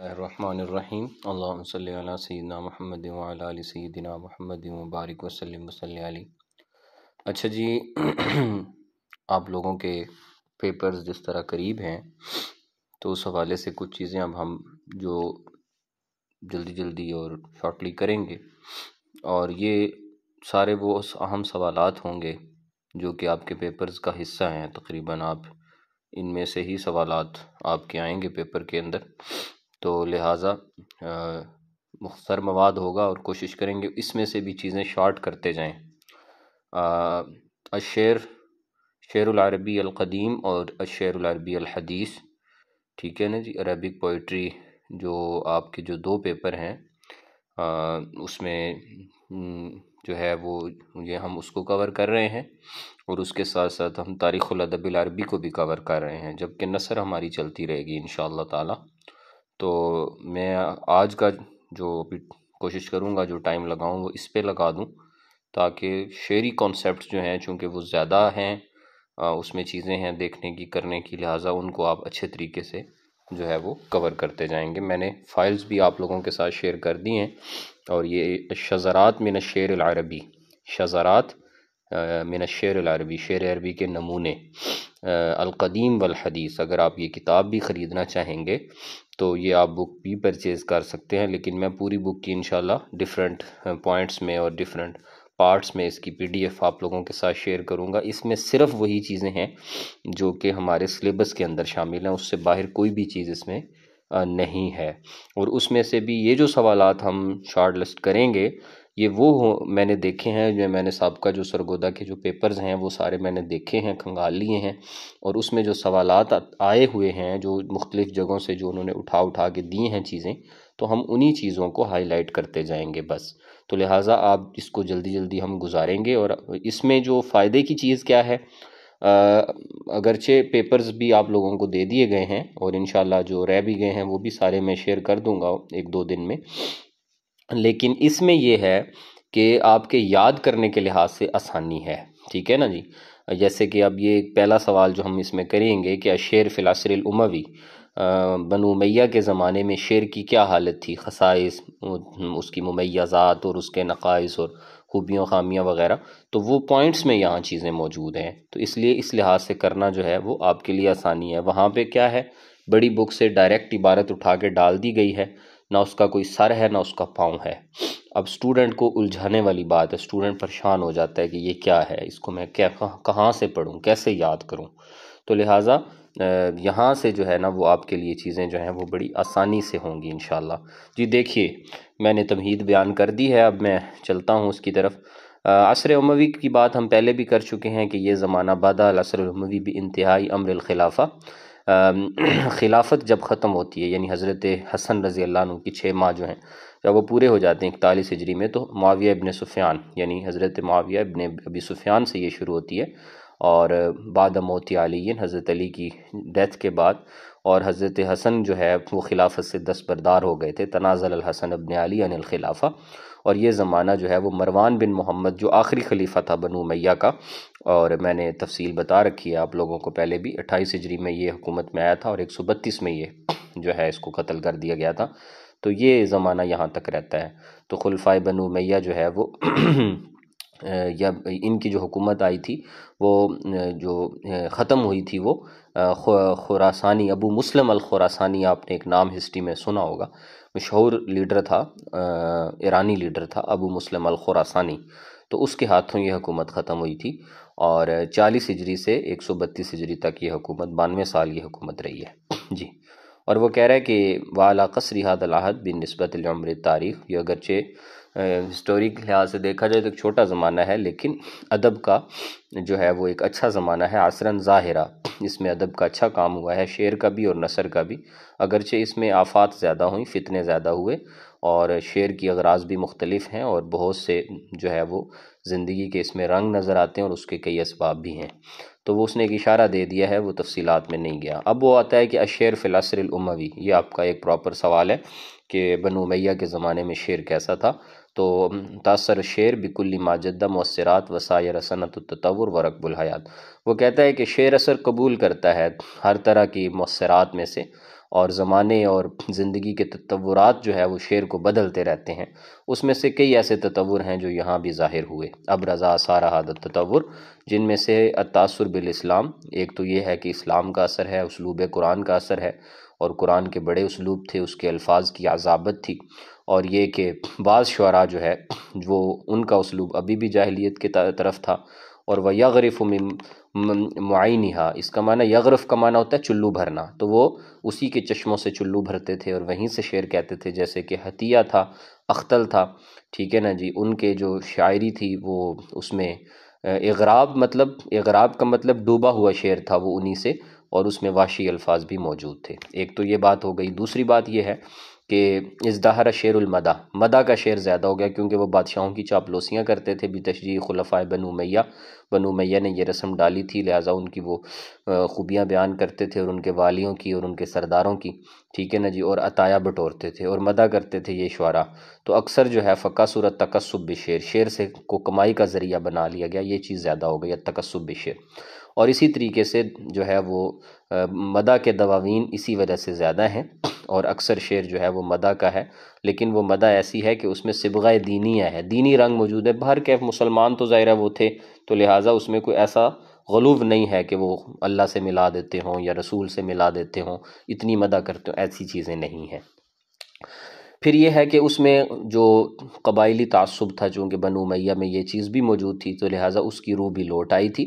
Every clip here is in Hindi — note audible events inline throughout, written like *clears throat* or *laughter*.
रहीम अल्लाम सैदना महमद वाली सैदना महमद मुबारक वसलम वसल अच्छा जी *clears throat* आप लोगों के पेपर्स जिस तरह करीब हैं तो उस हवाले से कुछ चीज़ें अब हम जो जल्दी जल्दी और शॉर्टली करेंगे और ये सारे वो अहम सवाल होंगे जो कि आपके पेपर्स का हिस्सा हैं तकरीबन आप इनमें से ही सवाल आपके आएंगे पेपर के अंदर तो लिहाजा मुख्तर मवाद होगा और कोशिश करेंगे इसमें से भी चीज़ें शॉर्ट करते जाएँ अशेर शेरबी अलकदीम और अशेरबी अलहदीस ठीक है ना जी अरबिक पोइट्री जो आपके जो दो पेपर हैं आ, उसमें जो है वो ये हम उसको कवर कर रहे हैं और उसके साथ साथ हम तारीख़ल अदबिल अरबी को भी कवर कर रहे हैं जबकि नसर हमारी चलती रहेगी इन शाह तो मैं आज का जो अभी कोशिश करूँगा जो टाइम लगाऊँ वो इस पर लगा दूँ ताकि शेरी कॉन्सेप्ट जो हैं चूँकि वो ज़्यादा हैं उसमें चीज़ें हैं देखने की करने की लिहाजा उनको आप अच्छे तरीके से जो है वो कवर करते जाएंगे मैंने फ़ाइल्स भी आप लोगों के साथ शेयर कर दी हैं और ये शजरात मिन शेर अरबी शजरात मिन शेर अरबी शेर अरबी के नमूने अलकदीम हदीस अगर आप ये किताब भी ख़रीदना चाहेंगे तो ये आप बुक भी परचेज़ कर सकते हैं लेकिन मैं पूरी बुक की इन डिफरेंट पॉइंट्स में और डिफरेंट पार्ट्स में इसकी पीडीएफ आप लोगों के साथ शेयर करूंगा इसमें सिर्फ वही चीज़ें हैं जो कि हमारे सिलेबस के अंदर शामिल हैं उससे बाहर कोई भी चीज़ इसमें नहीं है और उसमें से भी ये जो सवालात हम शॉर्ट लिस्ट करेंगे ये वो हो मैंने देखे हैं जो मैंने सबका जो सरगोदा के जो पेपर्स हैं वो सारे मैंने देखे हैं खंगाल लिए हैं और उसमें जो सवाल आए हुए हैं जो मुख्तलिफ़ जगहों से जो उन्होंने उठा उठा के दिए हैं चीज़ें तो हम उन्हीं चीज़ों को हाईलाइट करते जाएंगे बस तो लिहाजा आप इसको जल्दी जल्दी हम गुजारेंगे और इसमें जो फ़ायदे की चीज़ क्या है अगरचे पेपर्स भी आप लोगों को दे दिए गए हैं और इन जो रह भी गए हैं वो भी सारे मैं शेयर कर दूंगा एक दो दिन में लेकिन इसमें यह है कि आपके याद करने के लिहाज से आसानी है ठीक है ना जी जैसे कि अब ये पहला सवाल जो हम इसमें करेंगे कि शेर फ़िलासर उमवी बनु उमैया के ज़माने में शेर की क्या हालत थी खसाइस उसकी मुमैज़ात और उसके नक़ाइस और खूबियों खामियाँ वगैरह तो वो पॉइंट्स में यहाँ चीज़ें मौजूद हैं तो इसलिए इस लिहाज से करना जो है वो आपके लिए आसानी है वहाँ पे क्या है बड़ी बुक से डायरेक्ट इबारत उठा के डाल दी गई है ना उसका कोई सर है ना उसका पाँव है अब स्टूडेंट को उलझाने वाली बात है स्टूडेंट परेशान हो जाता है कि ये क्या है इसको मैं क्या कहाँ से पढ़ूँ कैसे याद करूँ तो लिहाजा यहाँ से जो है ना वो आपके लिए चीज़ें जो हैं वो बड़ी आसानी से होंगी इन जी देखिए मैंने तमहीद बयान कर दी है अब मैं चलता हूँ उसकी तरफ असर उमवी की बात हम पहले भी कर चुके हैं कि ये ज़माना बदल असर उमवी भी इंतहाई अमरखिलाफ़ा *clears throat* खिलाफत जब ख़त्म होती है यानी हज़रत हसन रज़ी अल्लाह की छः माह जो हैं जब वो पूरे हो जाते हैं इकतालीस हिजरी में तो माविया इबन सुफियान यानी हज़रत माविया इबन अबी सुफियान से ये शुरू होती है और बाद मोती अली हज़रत अली की डेथ के बाद और हज़रत हसन जो है वो खिलाफत से दस्तबरदार हो गए थे तनाज़ल हसन अबन अली खिलाफा और ये ज़माना जो है वो मरवान बिन मोहम्मद जो आखिरी खलीफा था बनू मैया का और मैंने तफसील बता रखी है आप लोगों को पहले भी अट्ठाईस हिजरी में ये हुकूमत में आया था और एक सौ बत्तीस में ये जो है इसको कत्ल कर दिया गया था तो ये ज़माना यहाँ तक रहता है तो खुलफा बनु मैया जो है वो *clears throat* या इनकी जो हुकूमत आई थी वो जो ख़त्म हुई थी वो खुरासानी अबू मुस्लिम अल खुरासानी आपने एक नाम हिस्ट्री में सुना होगा मशहूर लीडर था ईरानी लीडर था अबू मुस्लिम अल खुरासानी तो उसके हाथों ये हुकूमत ख़त्म हुई थी और चालीस हिजरी से एक सौ बत्तीस हिजरी तक ये हुकूमत बानवे साल ये हुकूमत रही है *clears throat* जी और वो कह रहा है कि वाला कसरी हादलाहद बिन नस्बत उम्र तारीख़ ये अगरचे हिस्टोरिक लिहाज से देखा जाए तो एक छोटा ज़माना है लेकिन अदब का जो है वो एक अच्छा ज़माना है आसरन ज़ाहिरा इसमें अदब का अच्छा काम हुआ है शेर का भी और नसर का भी अगरचे इसमें आफ़ात ज़्यादा हुई फितने ज़्यादा हुए और शेर की अगराज भी मुख्तलिफ़ हैं और बहुत से जो है वो ज़िंदगी के इसमें रंग नज़र आते हैं और उसके कई इसबाब भी हैं तो वो उसने एक इशारा दे दिया है वो तफसीलात में नहीं गया अब वो आता है कि अशेर उमवी ये आपका एक प्रॉपर सवाल है कि बनो मैया के ज़माने में शेर कैसा था तो तासर शेर बिकुल्ली माजदा मौसरात वसायर सनत तत्वर व रकबुल हयात वो कहता है कि शेर असर कबूल करता है हर तरह की मौसरात में से और ज़माने और ज़िंदगी के तत्वरात जो है वो शेर को बदलते रहते हैं उसमें से कई ऐसे तत्वर हैं जो यहाँ भी ज़ाहिर हुए अब रज़ा सारा हादत तत्वर जिनमें से अतासर बिल इस्लाम एक तो ये है कि इस्लाम का असर है उसलूब कुरान का असर है और कुरान के बड़े उसलूब थे उसके अल्फाज की अजाबत थी और ये कि बाज़ शुरा जो है वो उनका उसलूब अभी भी जाहलीत के तरफ था और वह यगरफ मुआइनहा इसका माना यगरफ का माना होता है चुल्लू भरना तो वो उसी के चश्मों से चुल्लू भरते थे और वहीं से शेर कहते थे जैसे कि हतिया था अख्तल था ठीक है ना जी उनके जो शायरी थी वो उसमें एगराब मतलब एगराब का मतलब डूबा हुआ शेर था वो उन्हीं से और उसमें वाशी अल्फाज भी मौजूद थे एक तो ये बात हो गई दूसरी बात यह है कि शेर शेरमदा मदा का शेर ज़्यादा हो गया क्योंकि वो बादशाहों की चापलोसियाँ करते थे भी तशरी खुलफ़ा बनु मैया बनु मैया ने यह रस्म डाली थी लिहाजा उनकी वो खूबियाँ बयान करते थे और उनके वालियों की और उनके सरदारों की ठीक है ना जी और अताया बटोरते थे और मदा करते थे ये शुरा तो अक्सर जो है फ़का सूरत तकस्ब शेर शेर से को कमाई का ज़रिया बना लिया गया ये चीज़ ज़्यादा हो गई तकस्ब शेर और इसी तरीके से जो है वो मदा के दवावीन इसी वजह से ज़्यादा हैं और अक्सर शेर जो है वो मदा का है लेकिन वो मदा ऐसी है कि उसमें सिबगा दीनिया है दीनी रंग मौजूद है बाहर के मुसलमान तो ज़ाहिर वो थे तो लिहाजा उसमें कोई ऐसा गलूब नहीं है कि वो अल्लाह से मिला देते हों या रसूल से मिला देते हों इतनी मदा करते हों ऐसी चीज़ें नहीं हैं फिर ये है कि उसमें जो कबायली तसब था चूँकि बनो मैया में ये चीज़ भी मौजूद थी तो लिहाजा उसकी रूह भी लौट आई थी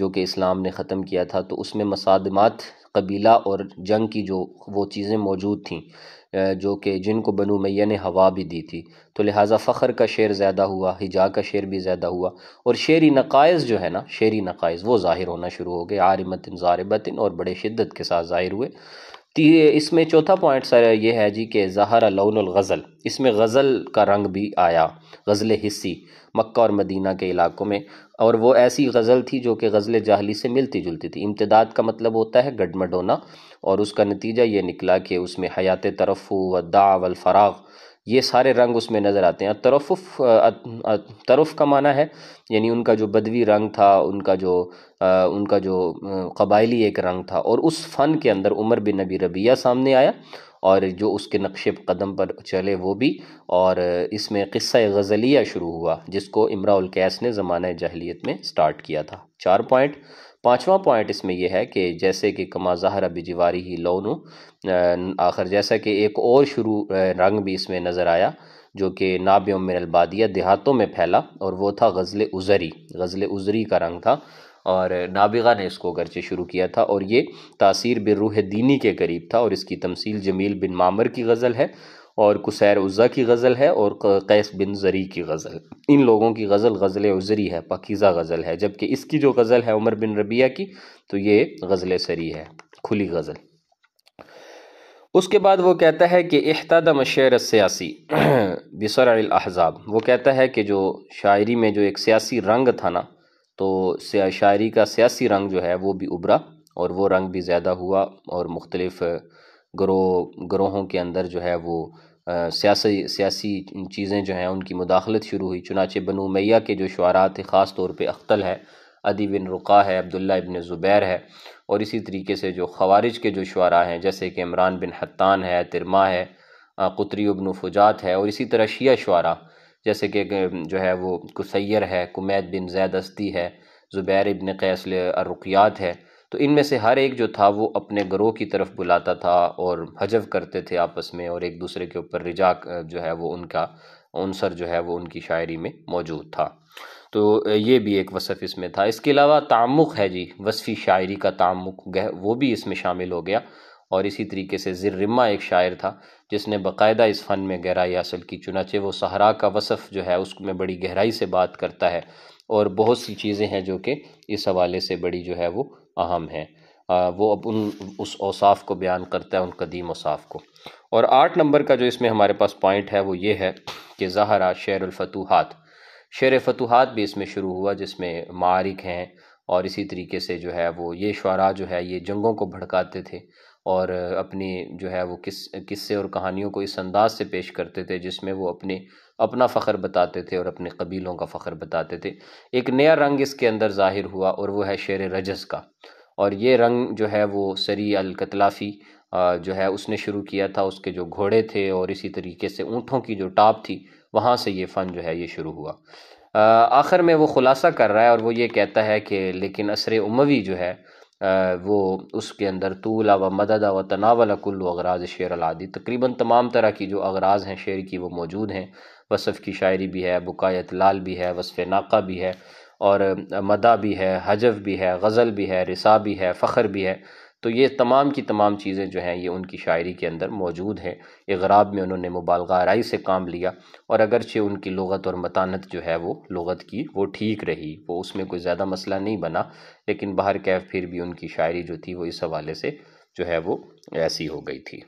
जो कि इस्लाम ने ख़त्म किया था तो उसमें मसादमात कबीला और जंग की जो वो चीज़ें मौजूद थीं जो कि जिनको बनो मैया ने हवा भी दी थी तो लिहाजा फ़खर का शेर ज़्यादा हुआ हिजा का शेर भी ज़्यादा हुआ और शेरी नकायज़ जो है ना शेरी नकायज़ वो ज़ाहिर होना शुरू हो गए आरमतिन ज़ारबतिन और बड़े शिद्दत के साथ ज़ाहिर हुए इसमें चौथा पॉइंट सर ये है जी कि जहरा लौन गज़ल इसमें गज़ल का रंग भी आया गज़ल हिस्सी मक्का और मदीना के इलाकों में और वो ऐसी गज़ल थी जो कि गज़ल जाहली से मिलती जुलती थी इम्तदाद का मतलब होता है गडमड होना और उसका नतीजा ये निकला कि उसमें हयात तरफ़ व दावल फ़राग ये सारे रंग उसमें नज़र आते हैं तरफ़ तरफ़ का माना है यानी उनका जो बदवी रंग था उनका जो उनका जो कबायली एक रंग था और उस फ़न के अंदर उमर बिन नबी रबिया सामने आया और जो उसके नक्शे कदम पर चले वो भी और इसमें क़स्सा गज़लिया शुरू हुआ जिसको इमरा कैस ने ज़माना जहलीत में स्टार्ट किया था चार पॉइंट पांचवा पॉइंट इसमें यह है कि जैसे कि कमा जहरा बिजवारी ही लोनू आखिर जैसा कि एक और शुरू रंग भी इसमें नज़र आया जो कि में अलबादिया देहातों में फैला और वो था गज़ल उज़री गज़ल उज़री का रंग था और नाबिगा ने इसको अगरचे शुरू किया था और ये तासीर बिरूह दीनी के करीब था और इसकी तमसील जमील बिन मामर की गज़ल है और कुसैर उज़ा की गज़ल है और कैस बिन जरी की गज़ल इन लोगों की गज़ल गज़ल उज़री है पकीज़ा गज़ल है जबकि इसकी जो गज़ल है उमर बिन रबिया की तो ये गज़ल सरी है खुली गज़ल उसके बाद वो कहता है कि अहताद मशर सियासी *clears throat* बिसर अहज़ाब वो कहता है कि जो शायरी में जो एक सियासी रंग था ना तो शायरी का सियासी रंग जो है वो भी उभरा और वो रंग भी ज़्यादा हुआ और मुख्तलिफ़ ग्रोह ग्रोहों के अंदर जो है वो सियासी सियासी चीज़ें जो हैं उनकी मुदाखलत शुरू हुई चुनाचे बनु मैया के जो शुरा थे ख़ास तौर पर अख्तल है अदी बिन रुका है अब्दुल्ला इबन ज़ुबैर है और इसी तरीके से जो खवारिज के जो शुरा हैं जैसे कि इमरान बिन हत्तान है तिरमा है कुतरी उबन फुजात है और इसी तरह शिया शुरा जैसे कि जो है वो कुसैर है कुमैद बिन जैदस्ती है ज़ुबैर इबन कैसल रुकियात है तो इनमें से हर एक जो था वो अपने ग्रोह की तरफ बुलाता था और हजव करते थे आपस में और एक दूसरे के ऊपर रिजा जो है वो उनका अनसर जो है वो उनकी शायरी में मौजूद था तो ये भी एक वसफ़ इसमें था इसके अलावा तामुक है जी वसफ़ी शायरी का तामुक गह वो भी इसमें शामिल हो गया और इसी तरीके से ज़र्रिमा एक शायर था जिसने बाकायदा इस फ़न में गहराई हासिल की चुनाचे वो सहरा का वसफ़ जो है उसमें बड़ी गहराई से बात करता है और बहुत सी चीज़ें हैं जो कि इस हवाले से बड़ी जो है वो अहम है आ, वो अब उन उस औसाफ को बयान करता है उन कदीम औसाफ को और आठ नंबर का जो इसमें हमारे पास पॉइंट है वो ये है कि ज़हरा शेरफतूहत शेर फतूहत भी इसमें शुरू हुआ जिसमें मारिक हैं और इसी तरीके से जो है वो ये शुरा जो है ये जंगों को भड़काते थे और अपनी जो है वो किस किस्से और कहानियों को इस अंदाज से पेश करते थे जिसमें वो अपने अपना फ़ख्र बताते थे और अपने कबीलों का फ़ख्र बताते थे एक नया रंग इसके अंदर ज़ाहिर हुआ और वह है शेर रजस का और ये रंग जो है वो सरी अलकतलाफ़ी जो है उसने शुरू किया था उसके जो घोड़े थे और इसी तरीके से ऊँटों की जो टाप थी वहाँ से ये फ़न जो है ये शुरू हुआ आखिर में वो खुलासा कर रहा है और वो ये कहता है कि लेकिन असर उमवी जो है आ, वो उसके अंदर तूल व मदद व तनावला कुल अगराज शेर अलादी तकरीबन तमाम तरह की जो अगराज हैं शेर की वो मौजूद हैं वसफ़ की शायरी भी है बुकायत लाल भी है वसफ़ नाका भी है और मदा भी है हजफ भी है गज़ल भी है रिसा भी है फ़खर भी है तो ये तमाम की तमाम चीज़ें जो हैं ये उनकी शायरी के अंदर मौजूद हैं इगराब में उन्होंने मुबालगा राय से काम लिया और अगरचे उनकी लगत और मतानत जो है वो लगत की वो ठीक रही वो उसमें कोई ज़्यादा मसला नहीं बना लेकिन बाहर कैफ फिर भी उनकी शायरी जो थी वो इस हवाले से जो है वो ऐसी हो गई थी